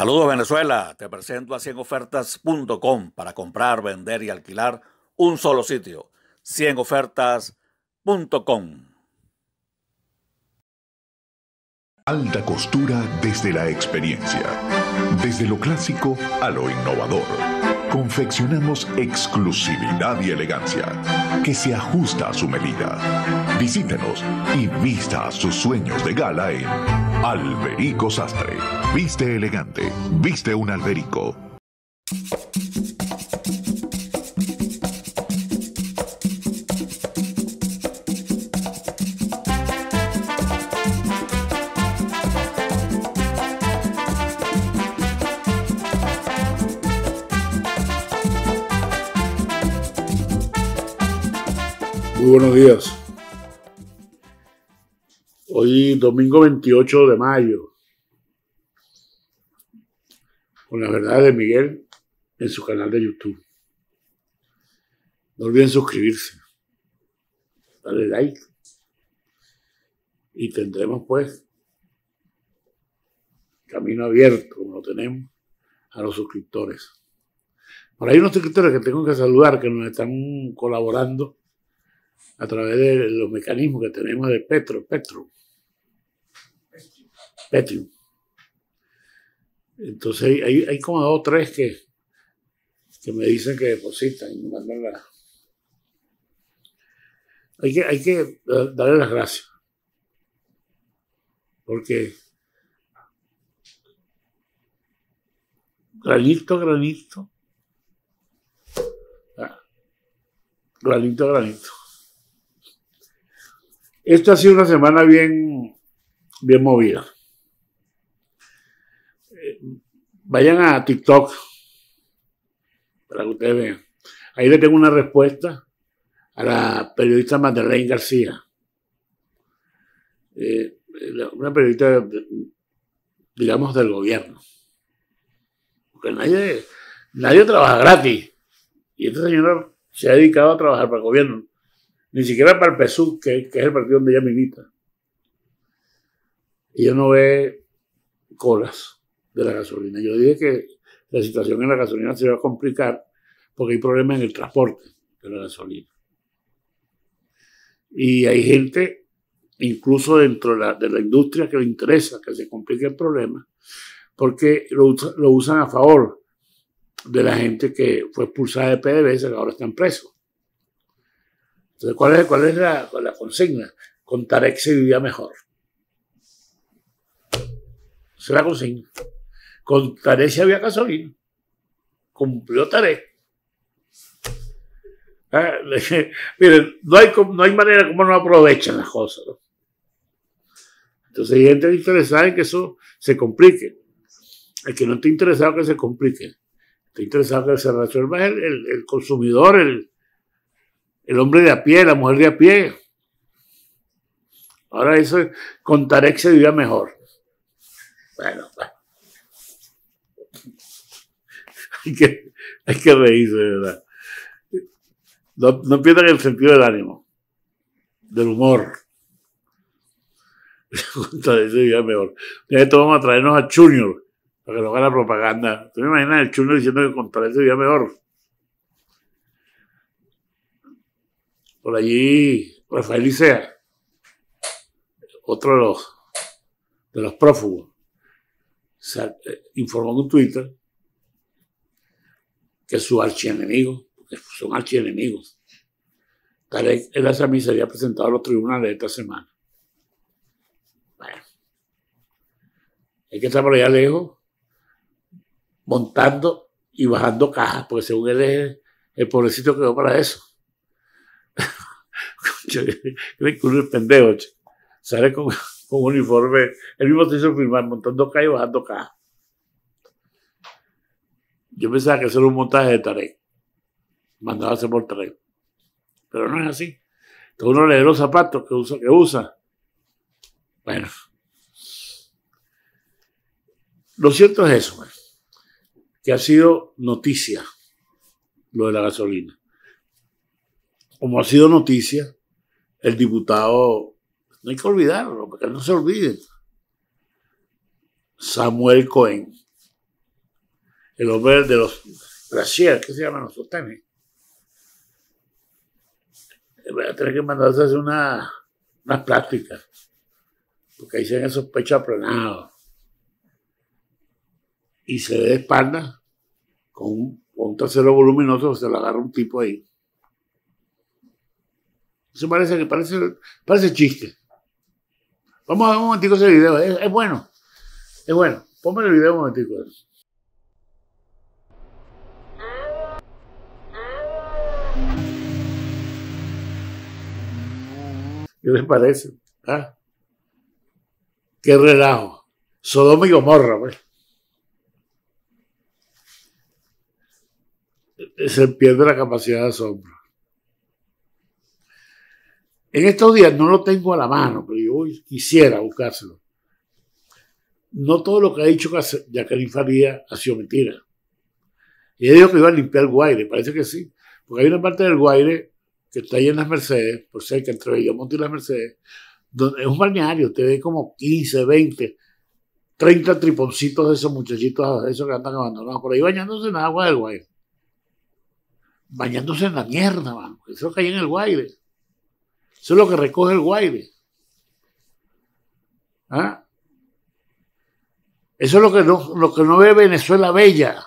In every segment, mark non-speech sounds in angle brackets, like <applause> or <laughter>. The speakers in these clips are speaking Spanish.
Saludos Venezuela, te presento a 100ofertas.com para comprar, vender y alquilar un solo sitio. 100ofertas.com. Alta costura desde la experiencia, desde lo clásico a lo innovador confeccionamos exclusividad y elegancia que se ajusta a su medida. Visítenos y vista sus sueños de gala en Alberico Sastre. Viste elegante, viste un alberico. buenos días. Hoy domingo 28 de mayo. Con la verdad de Miguel en su canal de YouTube. No olviden suscribirse. darle like. Y tendremos pues camino abierto, como lo tenemos, a los suscriptores. Por ahí unos suscriptores que tengo que saludar, que nos están colaborando a través de los mecanismos que tenemos de Petro, Petro, Petrium. Entonces hay, como dos o tres que, que me dicen que depositan Hay que, hay eh, darle las gracias. Porque granito granito. Ah, granito granito. Esta ha sido una semana bien, bien movida. Eh, vayan a TikTok para que ustedes vean. Ahí le tengo una respuesta a la periodista Madeleine García. Eh, una periodista, digamos, del gobierno. Porque nadie, nadie trabaja gratis. Y esta señora se ha dedicado a trabajar para el gobierno ni siquiera para el PSUV, que, es el partido donde ella milita. Ella no ve colas de la gasolina. Yo dije que la situación en la gasolina se va a complicar porque hay problemas en el transporte de la gasolina. Y hay gente, incluso dentro de la, industria, que le interesa que se complique el problema, porque lo, usan a favor de la gente que fue expulsada de PDVSA, que ahora están presos. Entonces, ¿cuál es, cuál es la, consigna? Con Tarek se vivía mejor. Esa es la consigna. Con Tarek había gasolina. Cumplió Tarek. Ah, miren, no hay, no hay manera como no aprovechan las cosas. Entonces hay gente interesada en que eso se complique. El que no está interesado que se complique. Está interesado que se resuelva el consumidor, el, el hombre de a pie, la mujer de a pie. Ahora eso contaré que se vivía mejor. Bueno, pues. <laughs> Hay que, hay que reírse, de verdad. No, pierdan el sentido del ánimo, del humor. <laughs> Tarek se vivía mejor. De esto vamos a traernos a Junior para que nos haga la propaganda. ¿Tú me imaginas el Junior diciendo que con Tarek se vivía mejor? por allí Rafael Licea, otro de los, prófugos, eh, informó en Twitter que su archienemigo, porque son archienemigos, Tarek El Asami se había presentado a los tribunales esta semana. Bueno, hay que estar por allá lejos, montando y bajando cajas, porque según él es el pobrecito que quedó para eso. <laughs> Creen pendejo, Sale con, uniforme. El mismo se hizo firmar montando caja bajando caja. Yo pensaba que eso era un montaje de Tarek. Mandarse por Tarek. Pero no es así. Todo uno le da los zapatos que usa, que usa. Bueno. Lo cierto es eso, pues, que ha sido noticia lo de la gasolina como ha sido noticia, el diputado, no hay que olvidarlo, porque no se olvide, Samuel Cohen, el hombre de los brasier, ¿qué se llaman los sostenes? Voy a tener que mandarse a hacer una, unas prácticas, porque ahí se ven esos pechos aplanados. Y se ve de espalda, con un, con voluminoso, se lo agarra un tipo ahí eso parece que parece, parece chiste. Vamos a ver un momentico ese video. Es, bueno. Es bueno. Ponme el video un momentico. ¿Qué les parece? ¿Ah? Qué relajo. Sodoma y Gomorra, pues. Se pierde la capacidad de asombro. En estos días no lo tengo a la mano, pero yo quisiera buscárselo. No todo lo que ha dicho Jacqueline Faría ha sido mentira. Y Ella dijo que iba a limpiar el Guaire, parece que sí, porque hay una parte del Guaire que está ahí en las Mercedes, por que entre Bellamonte y las Mercedes, donde es un balneario, usted ve como 15, 20, 30 triponcitos de esos muchachitos, esos que andan abandonados por ahí, bañándose en agua del Guaire. Bañándose en la mierda, mano, eso hay en el Guaire eso es lo que recoge el Guaire. ¿Ah? Eso es lo que, no, que no ve Venezuela Bella.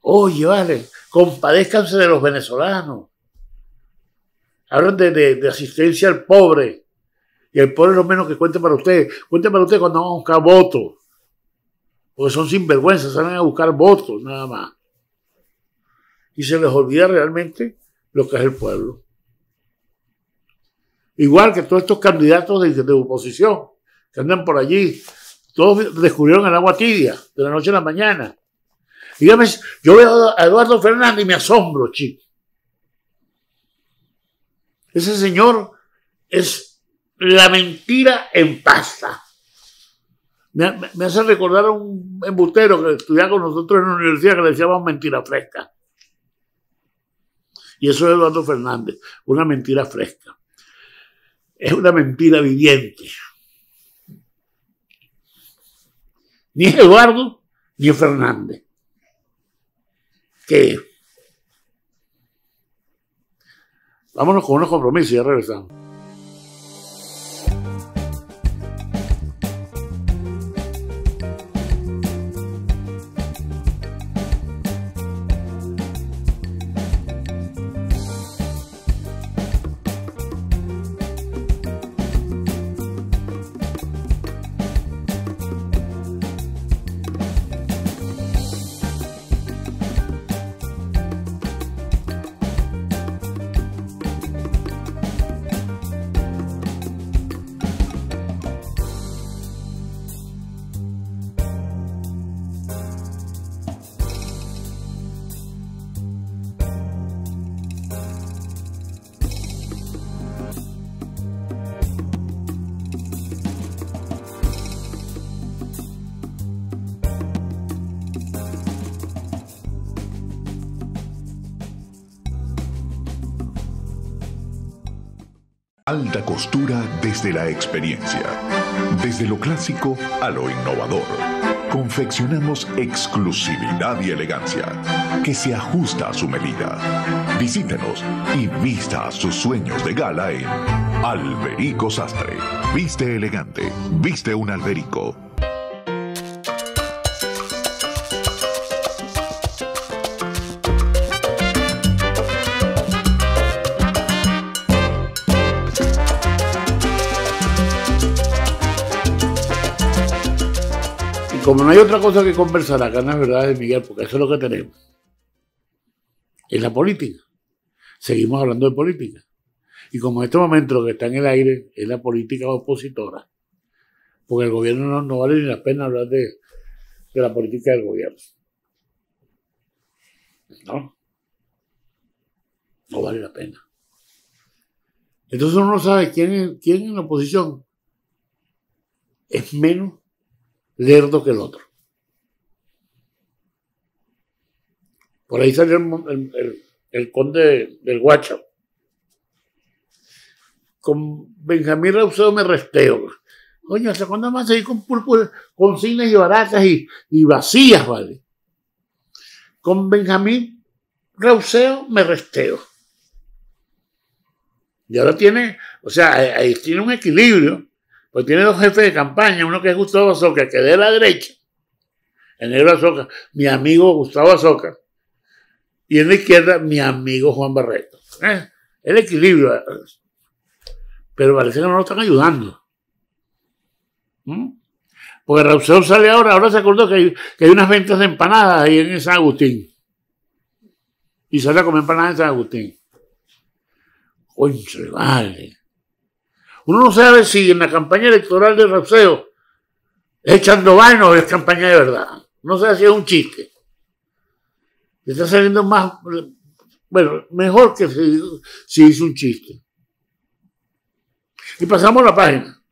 Oye, vale, compadézcanse de los venezolanos. Hablan de, asistencia al pobre. Y el pobre es lo menos que cuente para ustedes. Cuente para ustedes cuando van a buscar votos. Porque son sinvergüenzas, salen a buscar votos nada más. Y se les olvida realmente lo que es el pueblo. Igual que todos estos candidatos de, oposición que andan por allí, todos descubrieron el agua tibia de la noche a la mañana. Dígame, yo veo a Eduardo Fernández y me asombro, chico. Ese señor es la mentira en pasta. Me, me, hace recordar a un embutero que estudiaba con nosotros en la universidad que le decíamos mentira fresca. Y eso es Eduardo Fernández, una mentira fresca. Es una mentira viviente. Ni Eduardo, ni Fernández. ¿Qué? Vámonos con unos compromisos y ya regresamos. Alta costura desde la experiencia. Desde lo clásico a lo innovador. Confeccionamos exclusividad y elegancia que se ajusta a su medida. Visítenos y vista sus sueños de gala en Alberico Sastre. Viste elegante, viste un alberico. como no hay otra cosa que conversar acá en verdad de Miguel, porque eso es lo que tenemos, es la política. Seguimos hablando de política. Y como en este momento lo que está en el aire es la política opositora, porque el gobierno no, vale ni la pena hablar de, la política del gobierno. No, no vale la pena. Entonces uno no sabe quién, quién en la oposición es menos lerdo que el otro. Por ahí salió el, conde del Guacho. Con Benjamín Rauseo me resteo. Coño, ¿hasta cuándo más ahí con con cines y baratas y, y vacías, vale? Con Benjamín Rauseo me resteo. Y ahora tiene, o sea, ahí tiene un equilibrio pues tiene dos jefes de campaña, uno que es Gustavo Azoka, que de la derecha, el negro Azoka, mi amigo Gustavo Azoka, y en la izquierda, mi amigo Juan Barreto. Eh, el equilibrio. Pero parece que no lo están ayudando. ¿Mm? Porque Rauseo sale ahora, ahora se acordó que hay, unas ventas de empanadas ahí en San Agustín. Y sale a comer empanadas en San Agustín. vale. Uno no sabe si en la campaña electoral de Rapseo es vainos o es campaña de verdad. No sabe si es un chiste. Está saliendo más, bueno, mejor que si, hizo un chiste. Y pasamos la página.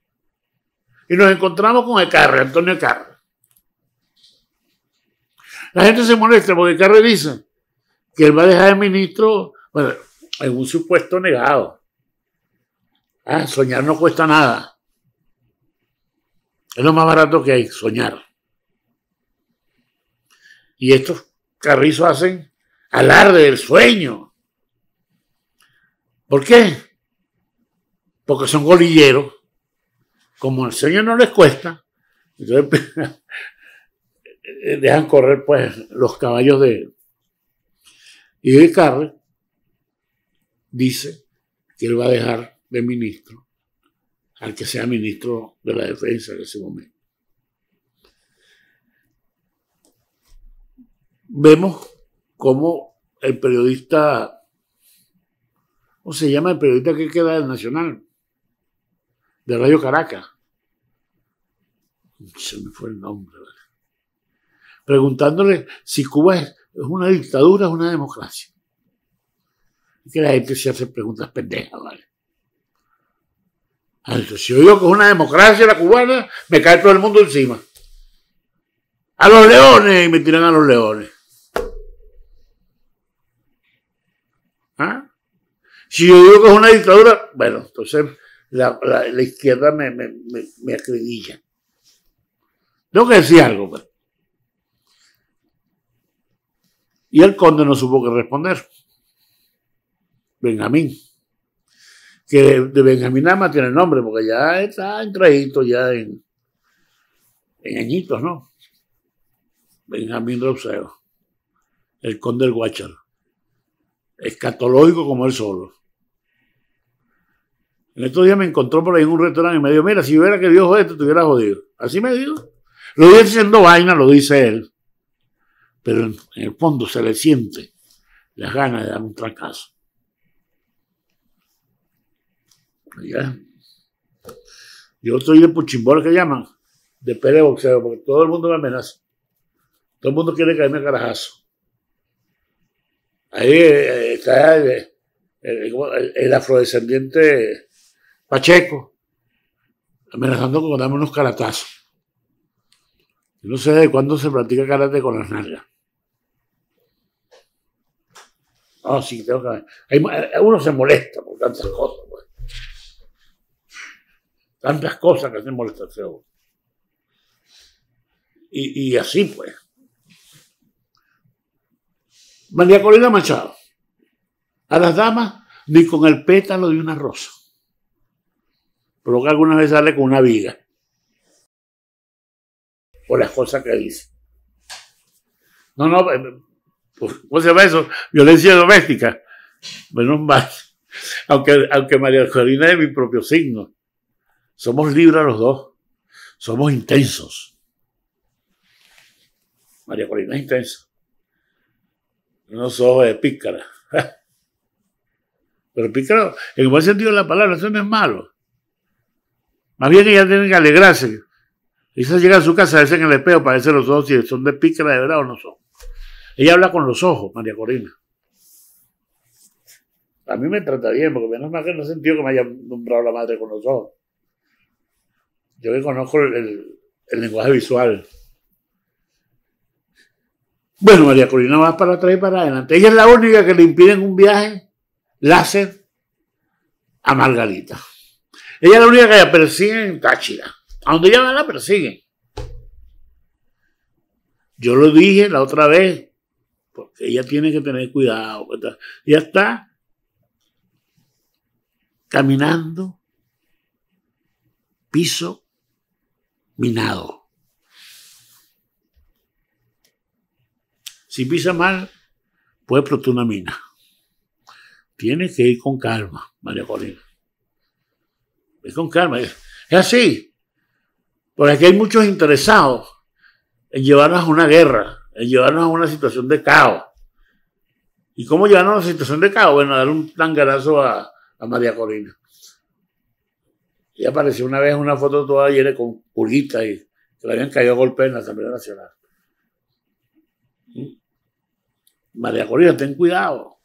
Y nos encontramos con Ecarre, Antonio Ecarre. La gente se molesta porque Ecarre dice que él va a dejar de ministro, bueno, en un supuesto negado Ah, soñar no cuesta nada. Es lo más barato que hay, soñar. Y estos carrizos hacen alarde del sueño. ¿Por qué? Porque son golilleros. Como el sueño no les cuesta, entonces <laughs> dejan correr pues los caballos de... Y el carro dice que él va a dejar ministro al que sea ministro de la defensa en ese momento. Vemos cómo el periodista, ¿cómo se llama el periodista que queda del Nacional? De Radio Caracas. Se me fue el nombre. Preguntándole si Cuba es, una dictadura o una democracia. Y que la gente se hace preguntas pendejas, ¿vale? si yo digo que es una democracia la cubana, me cae todo el mundo encima. A los leones y me tiran a los leones. ¿Ah? Si yo digo que es una dictadura, bueno, entonces la, izquierda me, me, acredilla. Tengo que decir algo. Pues. Y el conde no supo qué responder. Benjamín que de Benjamín nada tiene el nombre, porque ya está en entradito ya en, en añitos, ¿no? Benjamín Rauseo, el conde del Guachar, escatológico como él solo. En estos días me encontró por ahí en un restaurante y me dijo, mira, si hubiera que Dios joder, te hubiera jodido. Así me dijo. Lo dice siendo vaina, lo dice él. Pero en, el fondo se le siente las ganas de dar un fracaso Yo estoy de puchimbol que llaman, de pelea de boxeo, porque todo el mundo me amenaza. Todo el mundo quiere caerme a carajazo. Ahí eh, eh, está eh, el, afrodescendiente Pacheco, amenazando con darme unos caratazos. no sé de cuándo se practica karate con las nalgas. Ah, sí, tengo uno se molesta por tantas cosas. Tantas cosas que hacen molestarse Y, así pues. María Corina Machado. A las damas ni con el pétalo de una rosa. Pero que alguna vez sale con una viga. Por las cosas que dice. No, no, eh, pues, ¿cómo se llama eso? Violencia doméstica. Menos mal. Aunque, aunque María Corina es mi propio signo. Somos libres los dos. Somos intensos. María Corina es intensa. No ojos de pícara. <laughs> Pero pícara, en buen sentido de la palabra, eso no es malo. Más bien que ella tiene que alegrarse. Quizás llega a su casa, a veces en el espejo para los ojos si son de pícara de verdad o no son. Ella habla con los ojos, María Corina. A mí me trata bien, porque menos mal que no he sentido que me haya nombrado la madre con los ojos yo que conozco el, lenguaje visual. Bueno, María Corina va para atrás y para adelante. Ella es la única que le impiden un viaje láser a Margarita. Ella es la única que la persigue en Táchira. A donde ella va la persiguen. Yo lo dije la otra vez, porque ella tiene que tener cuidado. Ya está caminando piso minado. Si pisa mal, puede explotar una mina. Tiene que ir con calma, María Corina. Es con calma. Es así. Porque aquí hay muchos interesados en llevarnos a una guerra, en llevarnos a una situación de caos. ¿Y cómo llevarnos a una situación de caos? Bueno, dar un tangarazo a María Corina. Y apareció una vez una foto toda llena con pulguitas y que le habían caído a golpe en la Asamblea Nacional. Mm. María Corina, ten cuidado.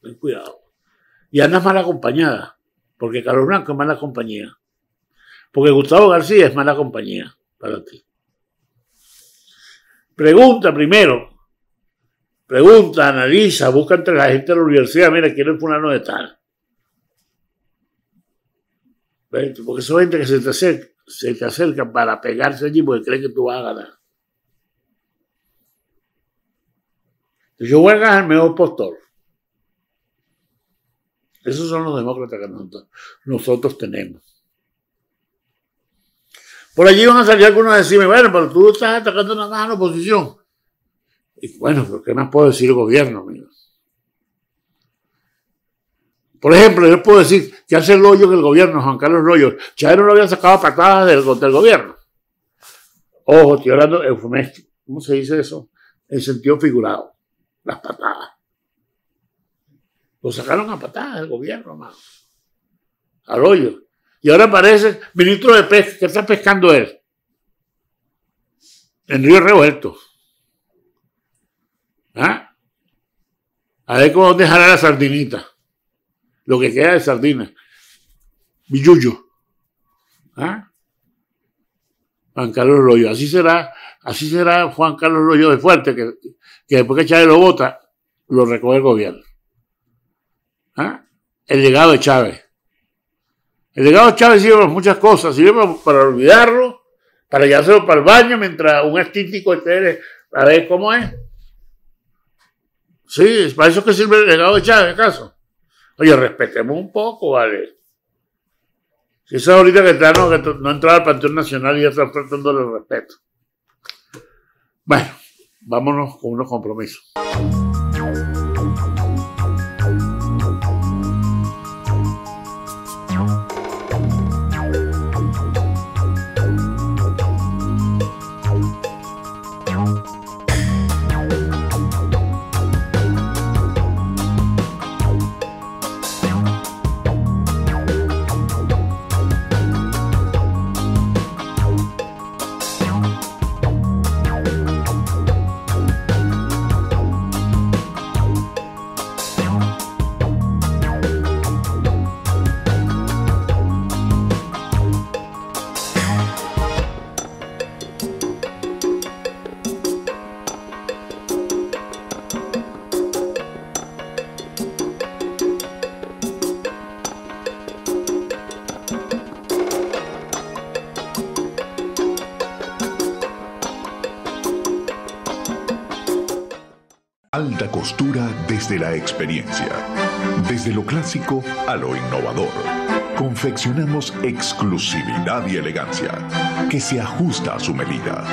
Ten cuidado. Y andas mal acompañada, porque Carlos Blanco es mala compañía. Porque Gustavo García es mala compañía para ti. Pregunta primero. Pregunta, analiza, busca entre la gente de la universidad, mira, quiero es fulano de tal. Porque son gente que se te, acerca, para pegarse allí porque cree que tú vas a ganar. yo voy a ganar el mejor postor. Esos son los demócratas que nosotros, tenemos. Por allí van a salir algunos a decirme, bueno, pero tú estás atacando nada más a la oposición. Y bueno, pero ¿qué más puedo decir el gobierno, amigos? Por ejemplo, yo puedo decir que hace hoyo en el gobierno, Juan Carlos Loyo, Chávez no lo había sacado patadas del, gobierno. Ojo, estoy hablando eufemístico. ¿Cómo se dice eso? En sentido figurado. Las patadas. Lo sacaron a patadas del gobierno, hermano. Al hoyo. Y ahora aparece ministro de pesca. ¿Qué está pescando él? En Río Revuelto. ¿Ah? A ver cómo dejará la sardinita lo que queda de sardinas. Billuyo. ¿Ah? Juan Carlos Loyo. Así será, así será Juan Carlos Loyo de Fuerte, que, que después que Chávez lo vota, lo recoge el gobierno. ¿Ah? El legado de Chávez. El legado de Chávez sirve para muchas cosas, sirve para, olvidarlo, para llevárselo para el baño mientras un estítico esté a ver cómo es. Sí, para eso que sirve el legado de Chávez, caso. Oye, respetemos un poco, ¿vale? Si es ahorita que no, entraba al Panteón Nacional y ya está faltando el respeto. Bueno, vámonos con unos compromisos. alta costura desde la experiencia. Desde lo clásico a lo innovador. Confeccionamos exclusividad y elegancia que se ajusta a su medida.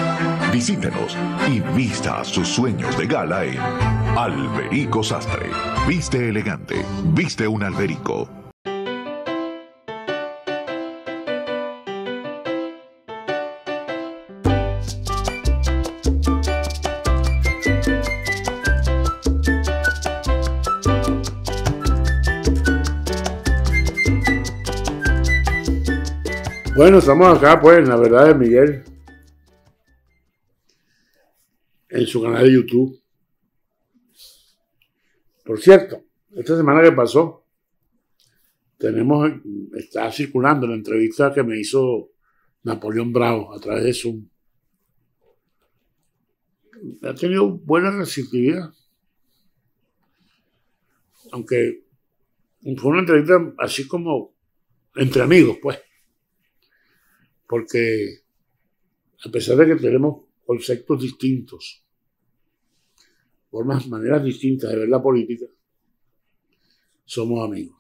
Visítenos y vista sus sueños de gala en Alberico Sastre. Viste elegante, viste un alberico. Bueno, estamos acá pues la verdad de Miguel, en su canal de YouTube. Por cierto, esta semana que pasó, tenemos, está circulando la entrevista que me hizo Napoleón Bravo a través de Zoom. Ha tenido buena receptividad. Aunque fue una entrevista así como entre amigos, pues porque a pesar de que tenemos conceptos distintos, formas, maneras distintas de ver la política, somos amigos.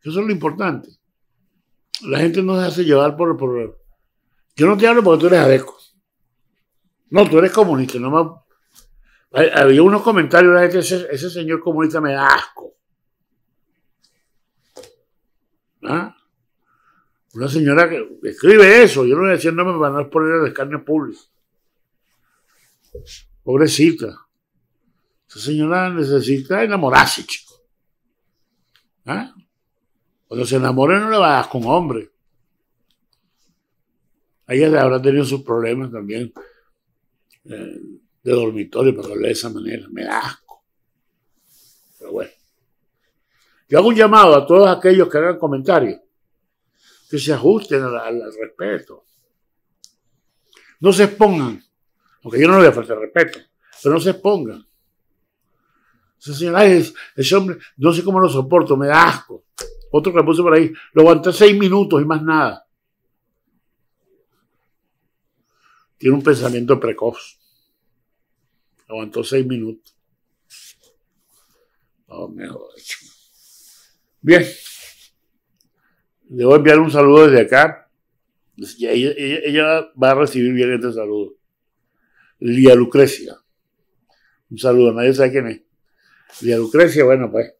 Eso es lo importante. La gente no se hace llevar por, el problema. Yo no te hablo porque tú eres adeco. No, tú eres comunista. Había unos comentarios, la gente, ese, señor comunista me da asco. ¿Ah? Una señora que escribe eso, yo no decía a decir no poner el escáner público. Pobrecita. Esa señora necesita enamorarse, chico. ¿Ah? Cuando se enamore no le vas con hombre. ella habrá tenido sus problemas también eh, de dormitorio, pero hablar de esa manera. Me da asco. Pero bueno. Yo hago un llamado a todos aquellos que hagan comentarios que se ajusten al, respeto. No se expongan, aunque yo no le voy a faltar respeto, pero no se expongan. Ese señor, ese hombre, no sé cómo lo soporto, me da asco. Otro que puso por ahí, lo aguanté seis minutos y más nada. Tiene un pensamiento precoz. Aguantó seis minutos. Oh, Bien le voy a enviar un saludo desde acá. Ella, va a recibir bien este saludo. Lía Lucrecia. Un saludo, nadie sabe quién es. Lía Lucrecia, bueno, pues.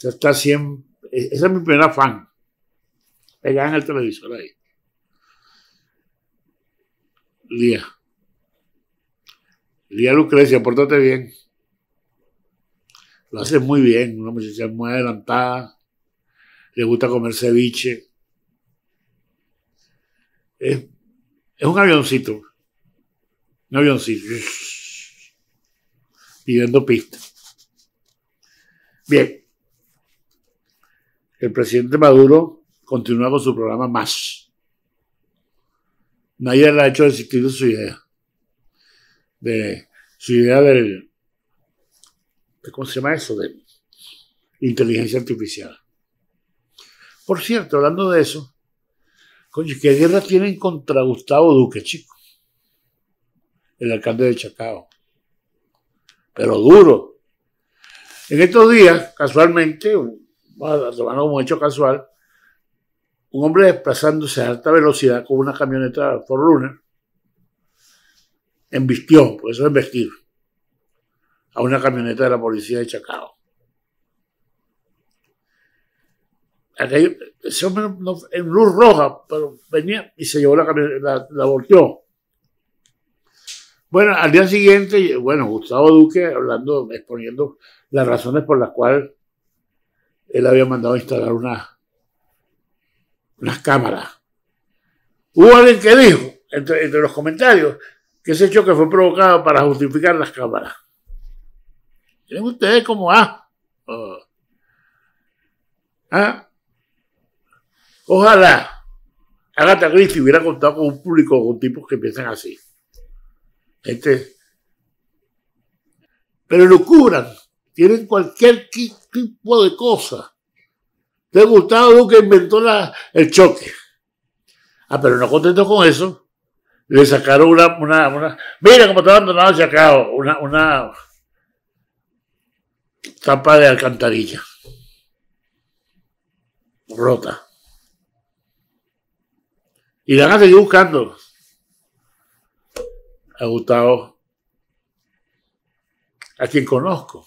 está e-, Esa es mi primera fan. Pegada en el televisor ahí. Lía. Lía Lucrecia, pórtate bien. Lo haces muy bien, una muchacha muy adelantada le gusta comer ceviche. Es, un avioncito. Un avioncito. Pidiendo pista. Bien. El presidente Maduro continúa con su programa más. Nadie le ha hecho desistir de su idea. De su idea del. De, ¿Cómo se llama eso? De inteligencia artificial. Por cierto, hablando de eso, coño, ¿qué guerra tienen contra Gustavo Duque, chico? El alcalde de Chacao. Pero duro. En estos días, casualmente, tomando como hecho casual, un hombre desplazándose a alta velocidad con una camioneta luna embistió, por eso es vestir, a una camioneta de la policía de Chacao. ese hombre en luz roja, pero venía y se llevó la la, la volteó. Bueno, al día siguiente, bueno, Gustavo Duque hablando, exponiendo las razones por las cuales él había mandado instalar una, unas cámaras. Hubo alguien que dijo, entre, los comentarios, que ese choque fue provocado para justificar las cámaras. Tienen ustedes como A. Ah, ah. Ojalá Agatha Christie hubiera contado con un público, con tipos que piensan así. Pero lo cubran. Tienen cualquier tipo de cosa. te gustado que inventó el choque. Ah, pero no contento con eso. Le sacaron una. una, mira cómo está abandonado sacado Una, una tapa de alcantarilla. Rota. Y la van a seguir buscando. A Gustavo, a quien conozco.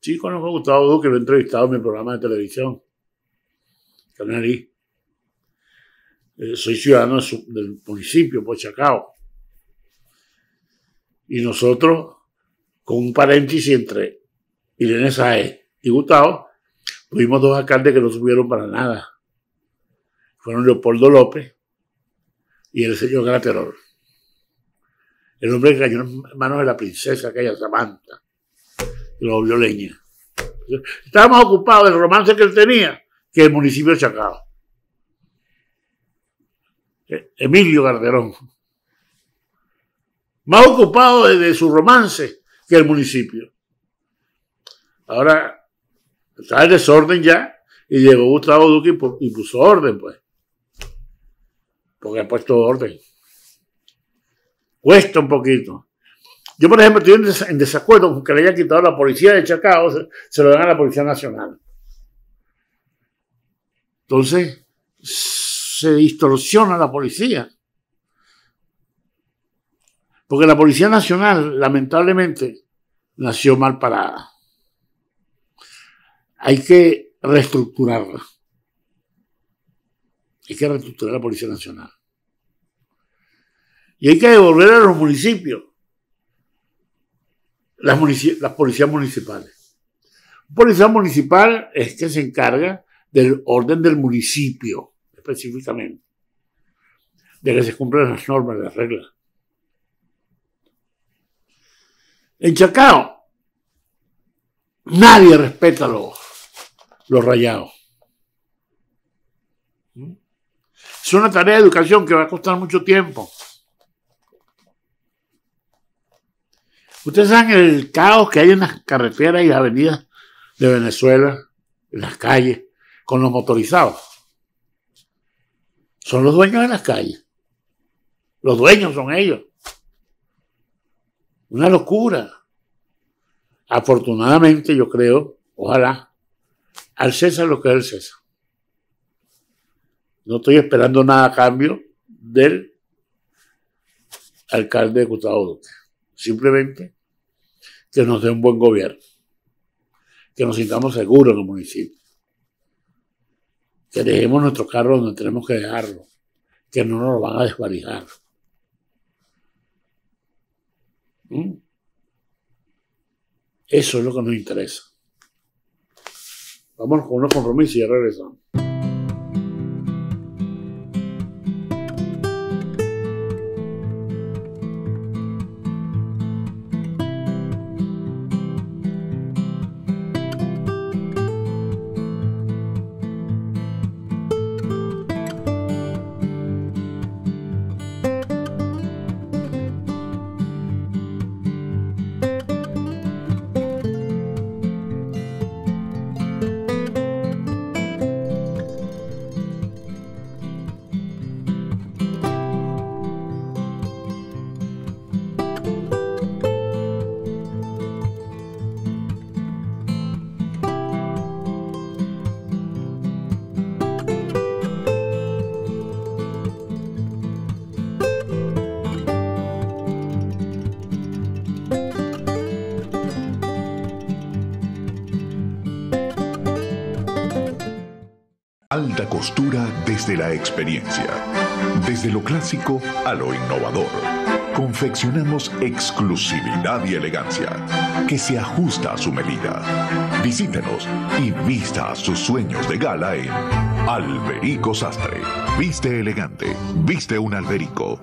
Sí, conozco a Gustavo Duque, lo he entrevistado en mi programa de televisión. Eh, soy ciudadano del municipio, Pochacao. Y nosotros, con un paréntesis entre Irene Saez y Gustavo, tuvimos dos alcaldes que no subieron para nada fueron Leopoldo López y el señor Graterol. El hombre que cayó en manos de la princesa, aquella Samantha, que lo vio leña. Estaba más ocupado del romance que él tenía que el municipio de Chacao. E-, Emilio Garderón. Más ocupado de, su romance que el municipio. Ahora está el desorden ya y llegó Gustavo Duque y, puso orden, pues porque ha puesto orden. Cuesta un poquito. Yo, por ejemplo, estoy en, desacuerdo con que le hayan quitado a la policía de Chacao, se, se lo dan a la Policía Nacional. Entonces, se distorsiona la policía. Porque la Policía Nacional, lamentablemente, nació mal parada. Hay que reestructurarla hay que reestructurar la Policía Nacional. Y hay que devolver a los municipios las, policías municipales. Un policía municipal es que se encarga del orden del municipio, específicamente, de que se cumplan las normas, las reglas. En Chacao, nadie respeta los rayados. Es una tarea de educación que va a costar mucho tiempo. Ustedes saben el caos que hay en las carreteras y avenidas de Venezuela, en las calles, con los motorizados. Son los dueños de las calles. Los dueños son ellos. Una locura. Afortunadamente, yo creo, ojalá, al César lo que es el César. No estoy esperando nada a cambio del alcalde Gustavo Duque. Simplemente que nos dé un buen gobierno, que nos sintamos seguros en los municipio, que dejemos nuestros carros donde tenemos que dejarlo, que no nos lo van a desvalijar. ¿Mm? Eso es lo que nos interesa. Vamos con unos compromisos y ya regresamos. desde la experiencia. Desde lo clásico a lo innovador. Confeccionamos exclusividad y elegancia que se ajusta a su medida. Visítenos y vista sus sueños de gala en Alberico Sastre. Viste elegante, viste un alberico.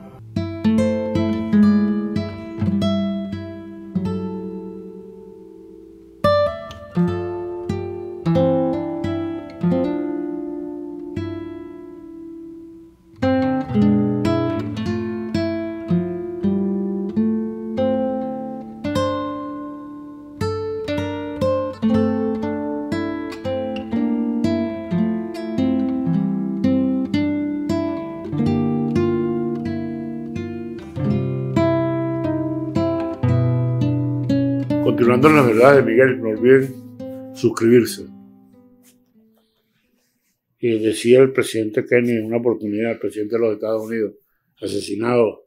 la verdad de Miguel, no olviden suscribirse. Y decía el presidente Kennedy en una oportunidad, el presidente de los Estados Unidos, asesinado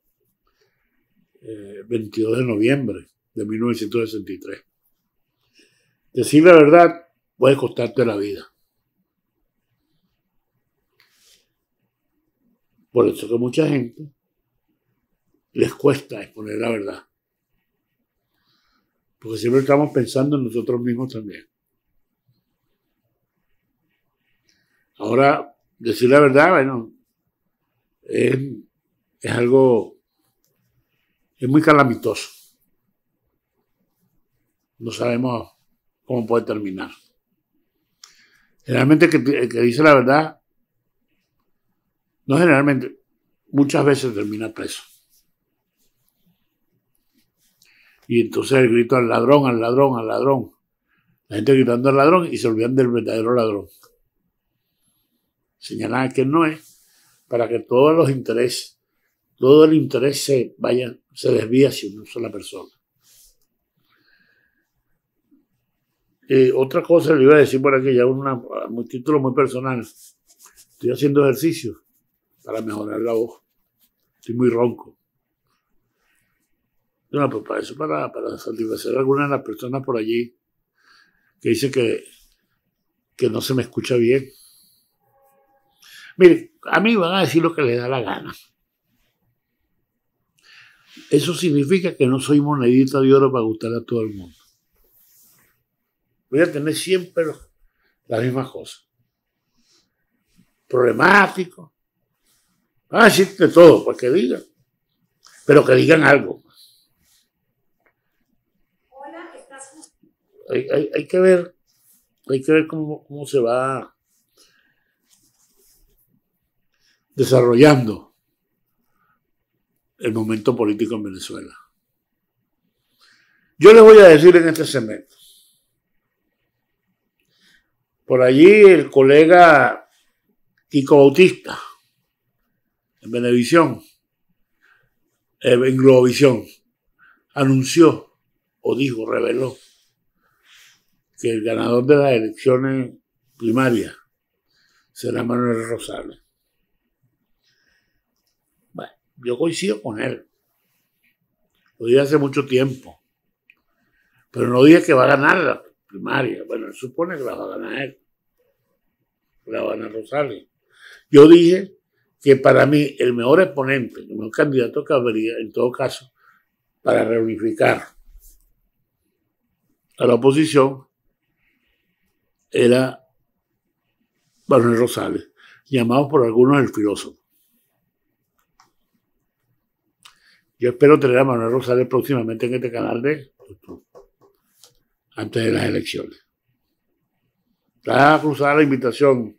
eh, 22 de noviembre de 1963. Decir la verdad puede costarte la vida. Por eso que mucha gente les cuesta exponer la verdad porque siempre estamos pensando en nosotros mismos también. Ahora, decir la verdad, bueno, es, algo, es muy calamitoso. No sabemos cómo puede terminar. Generalmente el que dice la verdad, no generalmente, muchas veces termina preso. Y entonces grito al ladrón, al ladrón, al ladrón. La gente gritando al ladrón y se olvidan del verdadero ladrón. Señalan que no es, para que todos los intereses, todo el interés se vaya, se desvía hacia una sola persona. Eh, otra cosa le iba a decir por aquí, ya un título muy personal. Estoy haciendo ejercicio para mejorar la voz. Estoy muy ronco. No, pues para eso, para, satisfacer a alguna de las personas por allí que dice que, que no se me escucha bien. Mire, a mí van a decir lo que les da la gana. Eso significa que no soy monedita de oro para gustar a todo el mundo. Voy a tener siempre las mismas cosas. Problemático. Van ah, a de todo, pues que digan. Pero que digan algo. hay, que ver, hay que ver cómo, se va desarrollando el momento político en Venezuela. Yo les voy a decir en este segmento. Por allí el colega Kiko Bautista, en Venevisión, eh, en Globovisión, anunció o dijo, reveló que el ganador de las elecciones primarias será Manuel Rosales. Bueno, yo coincido con él. Lo dije hace mucho tiempo. Pero no dije que va a ganar la primaria. Bueno, él supone que la va a ganar él. La va a ganar Rosales. Yo dije que para mí el mejor exponente, el mejor candidato que habría, en todo caso, para reunificar a la oposición era Manuel Rosales, llamado por algunos el filósofo. Yo espero tener a Manuel Rosales próximamente en este canal de YouTube, antes de las elecciones. Está cruzada la invitación,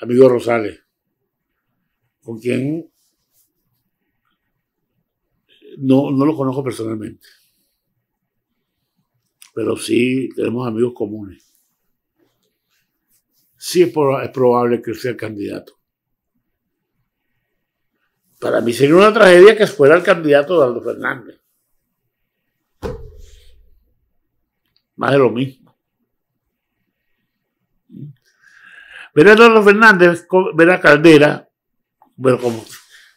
amigo Rosales, con quien no, no lo conozco personalmente, pero sí tenemos amigos comunes sí es, probable que sea el candidato. Para mí sería una tragedia que fuera el candidato de Aldo Fernández. Más de lo mismo. Ver a Aldo Fernández, ver a Caldera, bueno, como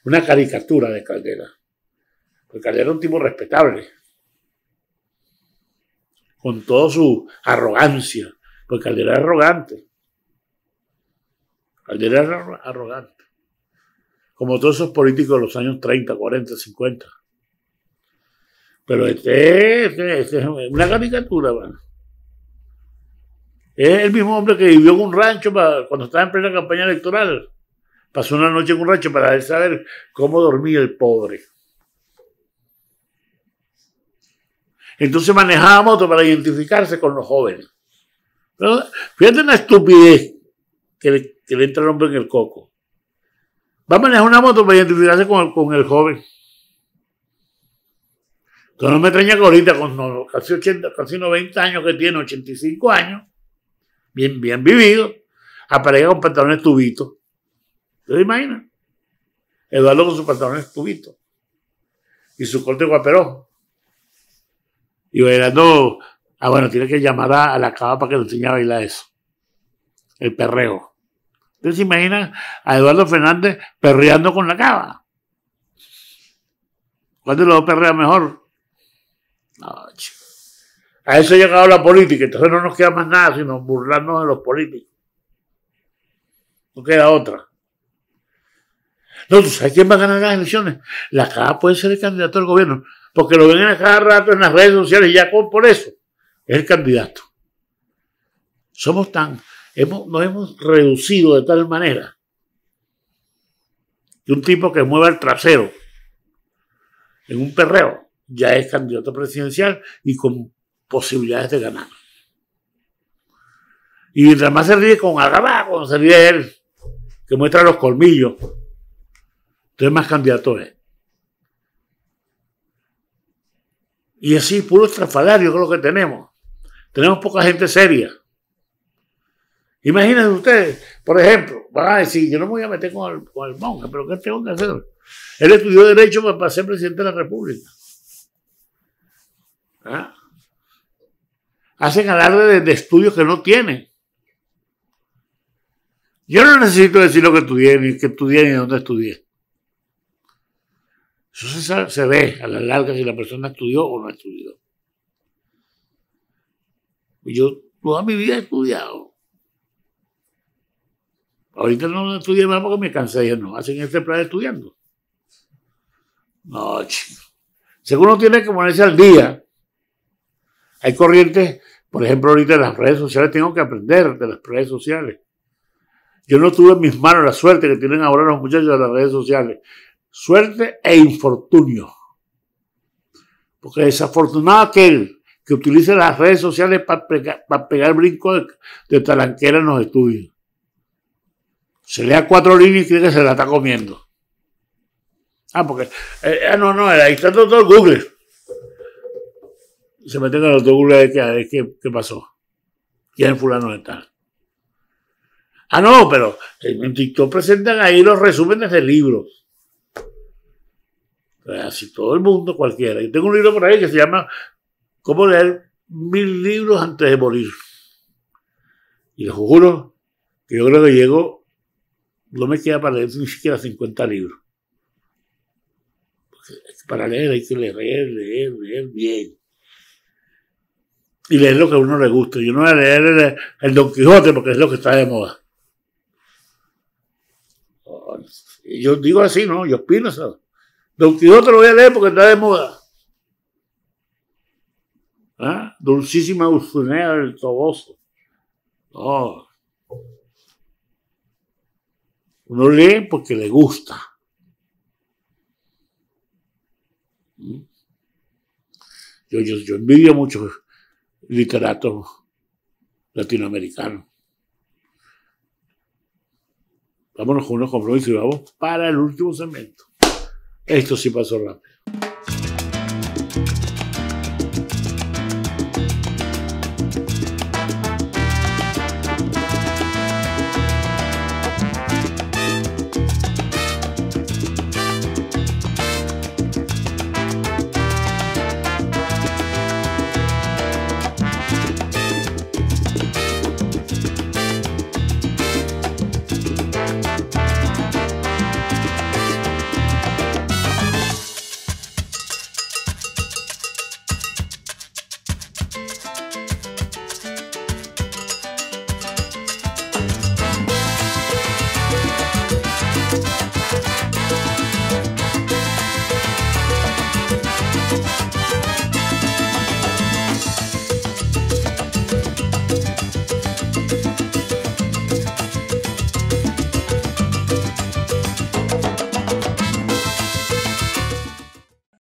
una caricatura de Caldera. Porque Caldera era un tipo respetable. Con toda su arrogancia. Porque Caldera era arrogante. Calderón era arrogante, como todos esos políticos de los años 30, 40, 50. Pero este, este, este, es una caricatura, Es el mismo hombre que vivió en un rancho cuando estaba en plena campaña electoral. Pasó una noche en un rancho para saber cómo dormía el pobre. Entonces manejaba moto para identificarse con los jóvenes. Pero fíjate la estupidez que le, que entra el hombre en el coco. Va a manejar una moto para identificarse con el, joven. Entonces no me extraña que ahorita, con casi, 80, casi 90 años que tiene, 85 años, bien, bien vivido, aparezca con pantalones tubitos. ¿Te lo imaginas? Eduardo con sus pantalones tubitos y su corte guaperó. Y bailando, ah, bueno, tiene que llamar a, a la cava para que le enseñe a bailar eso el perreo. Ustedes se imaginan a Eduardo Fernández perreando con la cava. ¿Cuál de los dos perrea mejor? a eso ha llegado la política, entonces no nos queda más nada sino burlarnos de los políticos. No queda otra. No, ¿tú sabes quién va a ganar las elecciones? La cava puede ser el candidato al gobierno, porque lo ven cada rato en las redes sociales y ya por eso es el candidato. Somos tan nos hemos reducido de tal manera que un tipo que mueva el trasero en un perreo ya es candidato presidencial y con posibilidades de ganar. Y mientras más se ríe con Agabá, se ríe él, que muestra los colmillos, entonces más candidato es. Y así, puro estrafalario es lo que tenemos. Tenemos poca gente seria. Imagínense ustedes, por ejemplo, van a decir, yo no me voy a meter con el, monje, pero ¿qué tengo que hacer? Él estudió Derecho para ser presidente de la República. ¿Ah? Hacen alarde de, estudios que no tienen. Yo no necesito decir lo que estudié, ni que estudié, ni dónde estudié. Eso se, se, ve a la larga si la persona estudió o no estudió. Yo toda mi vida he estudiado. Ahorita no estudié más porque me cansé. Dije, no, hacen este plan estudiando. No, chico. Según uno tiene que ponerse al día, hay corrientes, por ejemplo, ahorita en las redes sociales tengo que aprender de las redes sociales. Yo no tuve en mis manos la suerte que tienen ahora los muchachos de las redes sociales. Suerte e infortunio. Porque desafortunado aquel que utiliza las redes sociales para pegar, para pegar brinco de, de talanquera en los estudios. Se lea cuatro líneas y cree que se la está comiendo. Ah, porque. Eh, ah, no, no, ahí está el doctor Google. Se meten en el Google a ver qué, pasó. ¿Quién fulano está? Ah, no, pero en TikTok presentan ahí los resúmenes de libros. Así todo el mundo, cualquiera. Yo tengo un libro por ahí que se llama ¿Cómo leer mil libros antes de morir? Y les juro que yo creo que llego no me queda para leer ni siquiera 50 libros. para leer hay que leer, leer, leer bien. Y leer lo que a uno le gusta. Yo no voy a leer el, Don Quijote porque es lo que está de moda. Yo digo así, ¿no? Yo opino eso. Don Quijote lo voy a leer porque está de moda. ¿Ah? Dulcísima Usunea del Toboso. ¡Oh! Uno lee porque le gusta. Yo, yo, envidio a muchos literatos latinoamericanos. Vámonos con unos y vamos para el último segmento. Esto sí pasó rápido.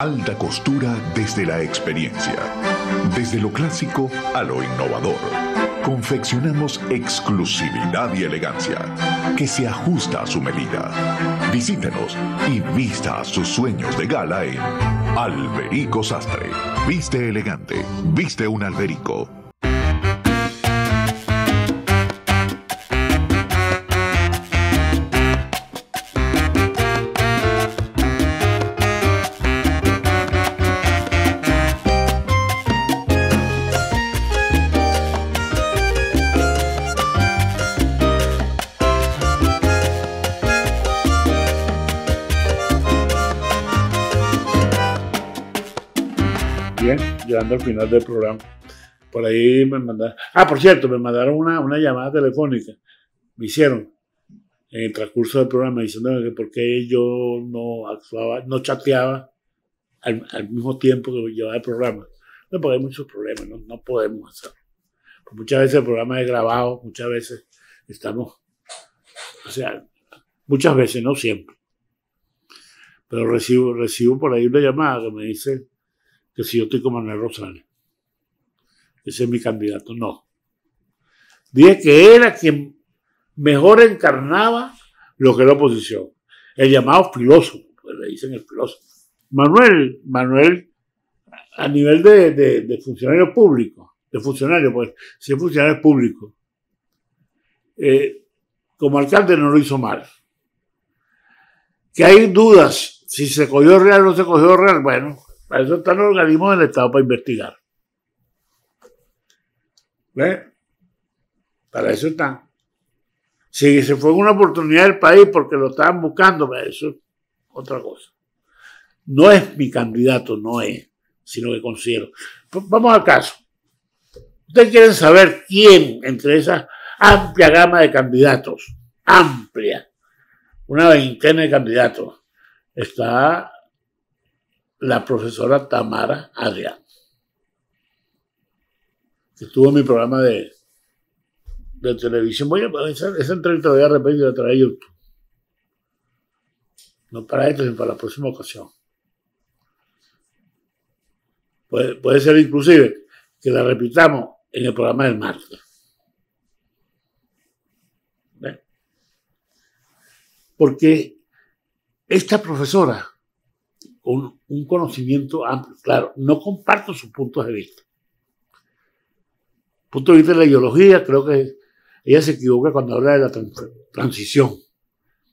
Alta costura desde la experiencia. Desde lo clásico a lo innovador. Confeccionamos exclusividad y elegancia que se ajusta a su medida. Visítenos y vista sus sueños de gala en Alberico Sastre. Viste elegante, viste un alberico. al final del programa. Por ahí me mandaron. Ah, por cierto, me mandaron una, una llamada telefónica. Me hicieron en el transcurso del programa diciéndome que por qué yo no actuaba, no chateaba al, mismo tiempo que llevaba el programa. No, porque hay muchos problemas, no, no podemos hacerlo. Pues muchas veces el programa es grabado, muchas veces estamos, o sea, muchas veces, no siempre. Pero recibo, recibo por ahí una llamada que me dice que si yo estoy con Manuel Rosales, ese es mi candidato, no. Dije que era quien mejor encarnaba lo que la oposición, el llamado filósofo, pues le dicen el filósofo. Manuel, Manuel, a nivel de, de, funcionario público, de funcionario, pues, si es funcionario público, eh, como alcalde no lo hizo mal. Que hay dudas si se cogió real o no se cogió real, bueno, para eso están los organismos del Estado para investigar. ¿Ves? Para eso están. Si se fue una oportunidad del país porque lo estaban buscando, pues, eso es otra cosa. No es mi candidato, no es, sino que considero. vamos al caso. Ustedes quieren saber quién entre esa amplia gama de candidatos, amplia, una veintena de candidatos, está la profesora Tamara Adrián, que estuvo en mi programa de, de televisión. Voy a esa, entrevista voy a repetir la traer YouTube. No para esto, sino para la próxima ocasión. Puede, ser inclusive que la repitamos en el programa del martes. Porque esta profesora con un conocimiento amplio. Claro, no comparto sus puntos de vista. Punto de vista de la ideología, creo que ella se equivoca cuando habla de la transición.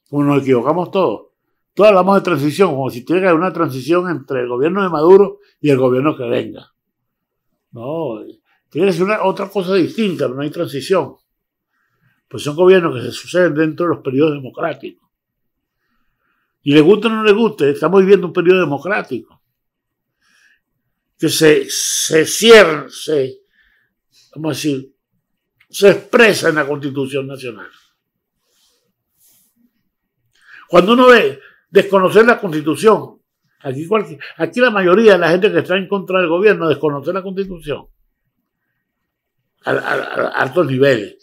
Como nos equivocamos todos. Todos hablamos de transición, como si tuviera una transición entre el gobierno de Maduro y el gobierno que venga. No, tiene que ser una, otra cosa distinta, no hay transición. Pues son gobiernos que se suceden dentro de los periodos democráticos. Y le guste o no le guste, estamos viviendo un periodo democrático. Que se, se cierra, se, vamos decir, se expresa en la Constitución Nacional. Cuando uno ve desconocer la Constitución, aquí, cualquier, aquí la mayoría de la gente que está en contra del gobierno desconoce la Constitución a, a altos niveles.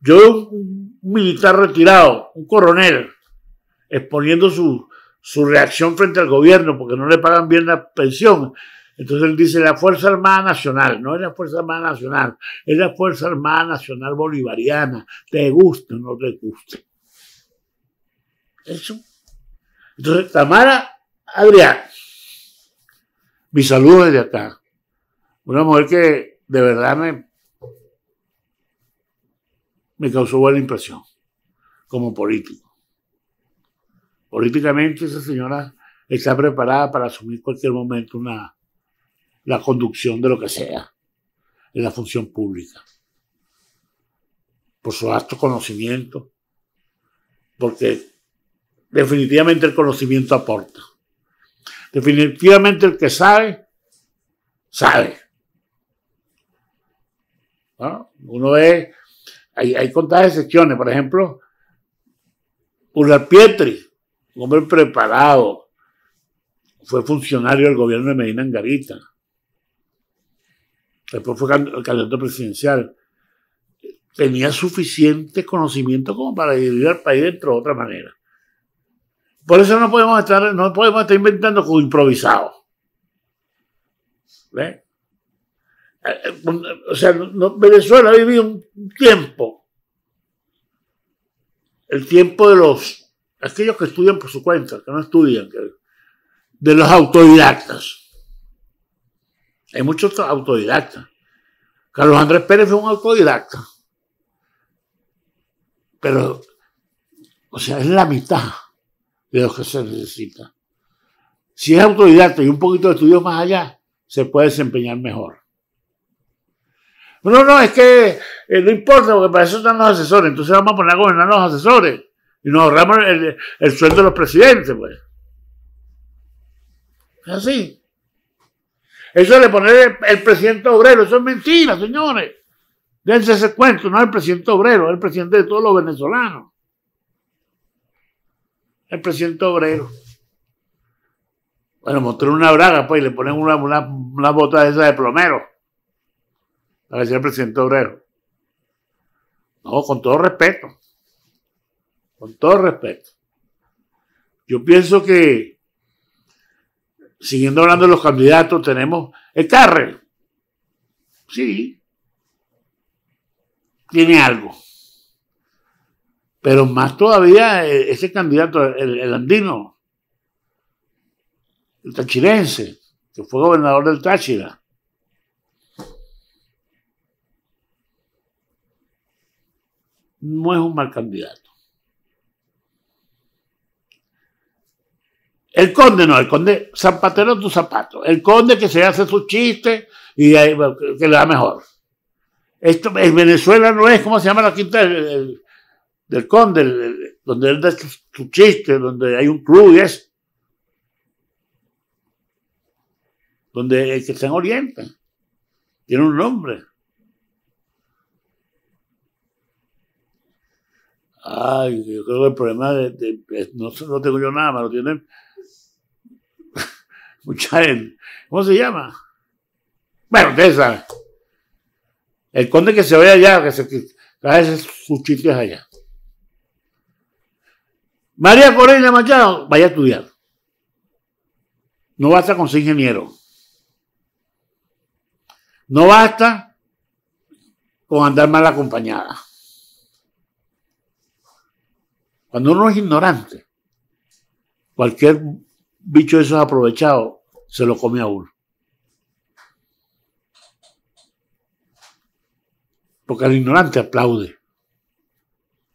Yo, un militar retirado, un coronel, exponiendo su, reacción frente al gobierno, porque no le pagan bien la pensión. Entonces él dice la Fuerza Armada Nacional, no es la Fuerza Armada Nacional, es la Fuerza Armada Nacional Bolivariana, te gusta o no te gusta. Eso. Entonces, Tamara Adrián, mi saludo desde acá, una mujer que de verdad me, me causó buena impresión como político. Políticamente esa señora está preparada para asumir cualquier momento una, la conducción de lo que sea en la función pública. Por su alto conocimiento, porque definitivamente el conocimiento aporta. Definitivamente el que sabe, sabe. Uno ve, hay, hay contadas excepciones, por ejemplo, Ular Pietri, un hombre preparado, fue funcionario del gobierno de Medina Angarita. Después fue candidato presidencial. Tenía suficiente conocimiento como para dirigir al país dentro de otra manera. Por eso no podemos estar, no podemos estar inventando como improvisado. ¿Ve? Eh, o sea, Venezuela ha vivido un tiempo, el tiempo de los aquellos que estudian por su cuenta, que no estudian, de los autodidactas. Hay muchos autodidactas. Carlos Andrés Pérez fue un autodidacta. Pero, o sea, es la mitad de lo que se necesita. Si es autodidacta y un poquito de estudios más allá, se puede desempeñar mejor. No, no, es que eh, no importa, porque para eso están los asesores. Entonces vamos a poner a gobernar los asesores. Y nos ahorramos el, sueldo de los presidentes, pues. Es así. Eso de poner el, presidente obrero, eso es mentira, señores. Dense ese cuento, no es el presidente obrero, es el presidente de todos los venezolanos. El presidente obrero. Bueno, mostró una braga, pues, y le ponen una, una, bota de esa de plomero. Para decir el presidente obrero. No, con todo respeto con todo respeto. Yo pienso que, siguiendo hablando de los candidatos, tenemos el Carre. Sí. Tiene algo. Pero más todavía eh, ese candidato, el, andino, el tachirense, que fue gobernador del Táchira. No es un mal candidato. El conde no, el conde zapatero tu zapato. El conde que se hace su chiste y que le da mejor. Esto en Venezuela no es como se llama la quinta del, conde, donde él da su chiste, donde hay un club y es. Donde el que se en tiene un nombre. Ay, yo creo que el problema de, no, tengo yo nada, pero lo tienen muchas ¿cómo se llama? Bueno, ustedes saben. El conde que se vaya allá, que se trae sus chistes allá. María Corina Machado, vaya a estudiar. No basta con ser ingeniero. No basta con andar mal acompañada. Cuando uno es ignorante, cualquier bicho esos aprovechado se lo come a uno. Porque el ignorante aplaude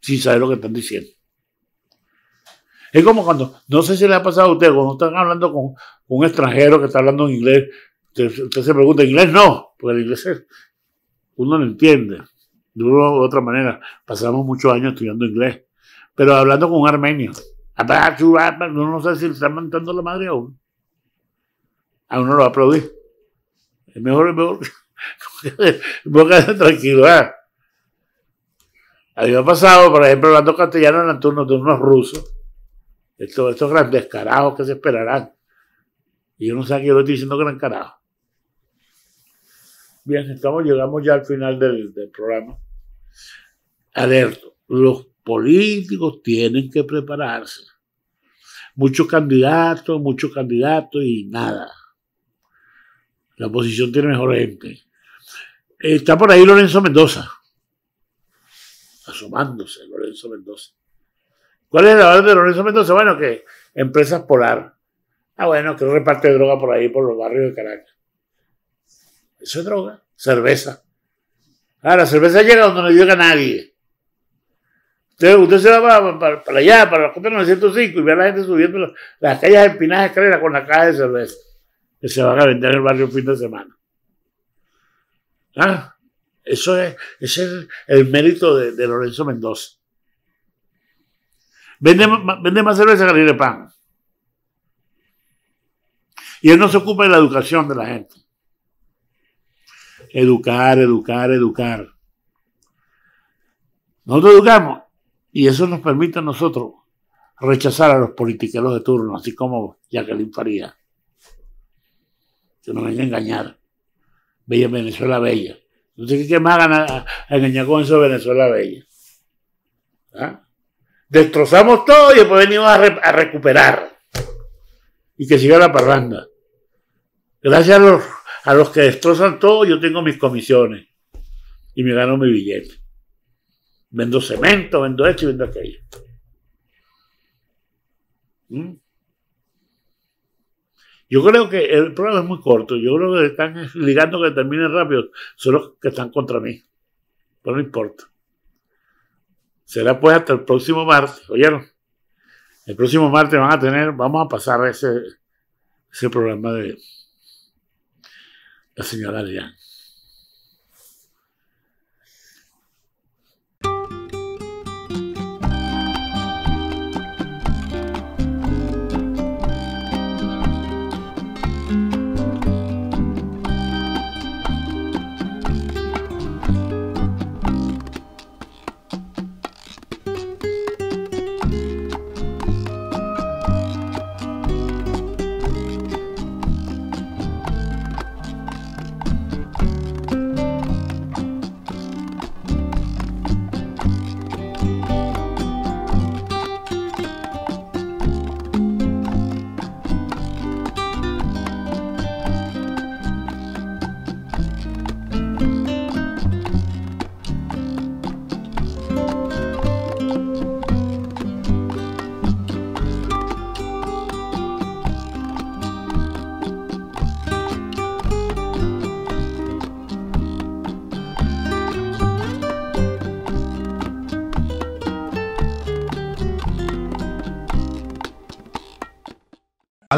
sin saber lo que están diciendo. Es como cuando, no sé si le ha pasado a usted, cuando están hablando con, un extranjero que está hablando en inglés, usted, se pregunta, ¿en inglés no? Porque el inglés uno no entiende. De una u otra manera, pasamos muchos años estudiando inglés, pero hablando con un armenio, uno ah, ah, ah, no sabe si le están mandando la madre a uno. A uno lo aplaude. Es mejor, es mejor. Boca tranquilo. ¿eh? Había pasado, por ejemplo, hablando castellano en el turno de unos rusos. Estos, estos grandes carajos que se esperarán. Y yo no sé a qué lo estoy diciendo gran carajo. Bien, estamos, llegamos ya al final del, del programa. Alerto, los políticos tienen que prepararse. Muchos candidatos, muchos candidatos y nada. La oposición tiene mejor gente. Está por ahí Lorenzo Mendoza. Asomándose, Lorenzo Mendoza. ¿Cuál es la verdad de Lorenzo Mendoza? Bueno, que empresas polar. Ah, bueno, que reparte droga por ahí, por los barrios de Caracas. Eso es droga, cerveza. Ahora la cerveza llega donde no llega nadie. Entonces usted se va para, allá, para la copa 905 y ve a la gente subiendo las, calles calles empinadas escaleras con la caja de cerveza que se van a vender en el barrio fin de semana. Ah, eso es, el, mérito de, Lorenzo Mendoza. Vende, vende, más cerveza que de pan. Y él no se ocupa de la educación de la gente. Educar, educar, educar. Nosotros educamos y eso nos permite a nosotros rechazar a los politiqueros de turno, así como Jacqueline Faría. Que nos venga a engañar. Bella Venezuela Bella. no sé ¿qué más hagan a engañar con eso Venezuela Bella? ¿Ah? Destrozamos todo y después venimos a, recuperar. Y que siga la parranda. Gracias los, a los que destrozan todo, yo tengo mis comisiones. Y me gano mi billete vendo cemento, vendo esto y vendo aquello. ¿Mm? Yo creo que el programa es muy corto. Yo creo que están ligando que termine rápido. Son los que están contra mí. Pero no importa. Será pues hasta el próximo martes. ¿Oyeron? El próximo martes van a tener, vamos a pasar ese, ese programa de la señora Adrián.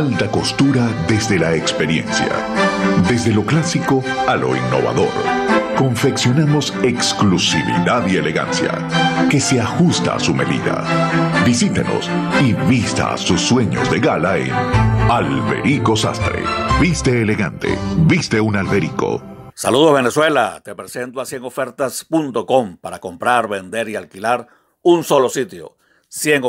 alta costura desde la experiencia. Desde lo clásico a lo innovador. Confeccionamos exclusividad y elegancia que se ajusta a su medida. Visítenos y vista sus sueños de gala en Alberico Sastre. Viste elegante, viste un alberico. Saludos Venezuela, te presento a 100 para comprar, vender y alquilar un solo sitio. 100